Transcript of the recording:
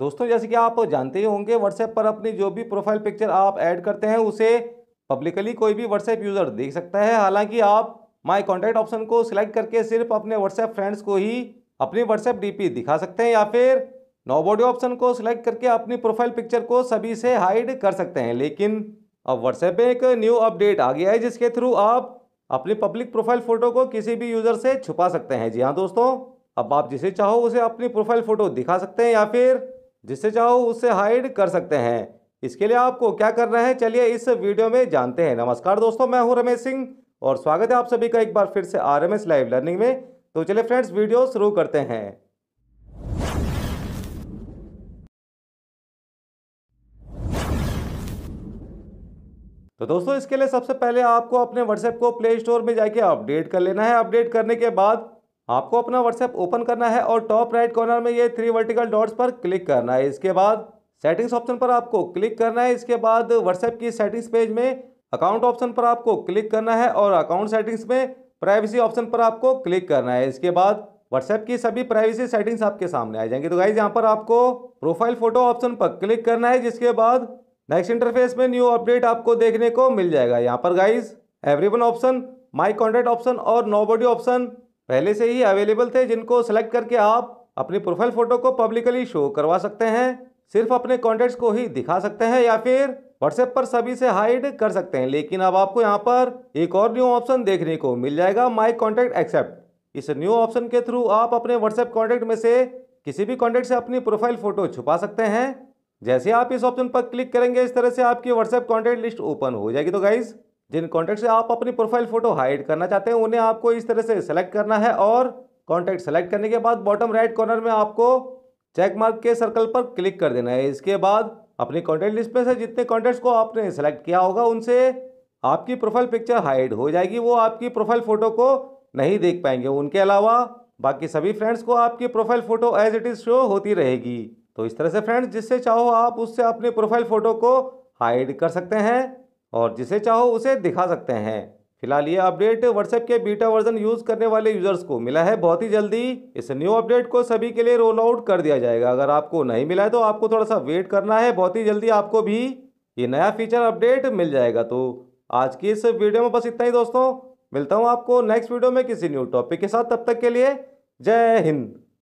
दोस्तों जैसे कि आप जानते ही होंगे व्हाट्सएप पर अपनी जो भी प्रोफाइल पिक्चर आप ऐड करते हैं उसे पब्लिकली कोई भी व्हाट्सएप यूज़र देख सकता है हालांकि आप माय कॉन्टैक्ट ऑप्शन को सिलेक्ट करके सिर्फ अपने व्हाट्सएप फ्रेंड्स को ही अपनी व्हाट्सएप डीपी दिखा सकते हैं या फिर नोबॉडी ऑप्शन को सिलेक्ट करके अपनी प्रोफाइल पिक्चर को सभी से हाइड कर सकते हैं लेकिन अब व्हाट्सएप में एक न्यू अपडेट आ गया है जिसके थ्रू आप अपनी पब्लिक प्रोफाइल फ़ोटो को किसी भी यूज़र से छुपा सकते हैं जी हाँ दोस्तों अब आप जिसे चाहो उसे अपनी प्रोफाइल फ़ोटो दिखा सकते हैं या फिर जिससे चाहो उससे हाइड कर सकते हैं इसके लिए आपको क्या करना है चलिए इस वीडियो में जानते हैं नमस्कार दोस्तों मैं हूं रमेश सिंह और स्वागत है आप सभी का एक बार फिर से आर लाइव लर्निंग में तो चलिए फ्रेंड्स वीडियो शुरू करते हैं तो दोस्तों इसके लिए सबसे पहले आपको अपने व्हाट्सएप को प्ले स्टोर में जाके अपडेट कर लेना है अपडेट करने के बाद आपको अपना व्हाट्सएप ओपन करना है और टॉप राइट कॉर्नर में ये थ्री वर्टिकल डॉट्स पर क्लिक करना है इसके बाद सेटिंग्स ऑप्शन पर आपको क्लिक करना है इसके बाद व्हाट्सएप की सेटिंग्स पेज में अकाउंट ऑप्शन पर आपको क्लिक करना है और अकाउंट सेटिंग्स में प्राइवेसी ऑप्शन पर आपको क्लिक करना है इसके बाद व्हाट्सएप की सभी प्राइवेसी सेटिंग्स आपके सामने आ जाएंगी तो गाइज यहाँ पर आपको प्रोफाइल फोटो ऑप्शन पर क्लिक करना है जिसके बाद नेक्स्ट इंटरफेस में न्यू अपडेट आपको देखने को मिल जाएगा यहाँ पर guys every option my contact option और नो ऑप्शन पहले से ही अवेलेबल थे जिनको सेलेक्ट करके आप अपनी प्रोफाइल फ़ोटो को पब्लिकली शो करवा सकते हैं सिर्फ अपने कॉन्टेक्ट को ही दिखा सकते हैं या फिर व्हाट्सएप पर सभी से हाइड कर सकते हैं लेकिन अब आपको यहाँ पर एक और न्यू ऑप्शन देखने को मिल जाएगा माई कॉन्टेक्ट एक्सेप्ट इस न्यू ऑप्शन के थ्रू आप अपने व्हाट्सएप कॉन्टैक्ट में से किसी भी कॉन्टेक्ट से अपनी प्रोफाइल फ़ोटो छुपा सकते हैं जैसे आप इस ऑप्शन पर क्लिक करेंगे इस तरह से आपकी व्हाट्सएप कॉन्टैक्ट लिस्ट ओपन हो जाएगी तो गाइज़ जिन कॉन्टैक्ट से आप अपनी प्रोफाइल फ़ोटो हाइड करना चाहते हैं उन्हें आपको इस तरह से सेलेक्ट करना है और कॉन्टैक्ट सेलेक्ट करने के बाद बॉटम राइट कॉर्नर में आपको चेक मार्क के सर्कल पर क्लिक कर देना है इसके बाद अपनी कॉन्टैक्ट लिस्ट में से जितने कॉन्टैक्ट्स को आपने सेलेक्ट किया होगा उनसे आपकी प्रोफाइल पिक्चर हाइड हो जाएगी वो आपकी प्रोफाइल फ़ोटो को नहीं देख पाएंगे उनके अलावा बाकी सभी फ्रेंड्स को आपकी profile photo as it is show होती रहेगी तो इस तरह से फ्रेंड्स जिससे चाहो आप उससे अपने प्रोफाइल फ़ोटो को हाइड कर सकते हैं और जिसे चाहो उसे दिखा सकते हैं फिलहाल ये अपडेट व्हाट्सएप के बीटा वर्जन यूज़ करने वाले यूज़र्स को मिला है बहुत ही जल्दी इस न्यू अपडेट को सभी के लिए रोल आउट कर दिया जाएगा अगर आपको नहीं मिला है तो आपको थोड़ा सा वेट करना है बहुत ही जल्दी आपको भी ये नया फीचर अपडेट मिल जाएगा तो आज की इस वीडियो में बस इतना ही दोस्तों मिलता हूँ आपको नेक्स्ट वीडियो में किसी न्यू टॉपिक के साथ तब तक के लिए जय हिंद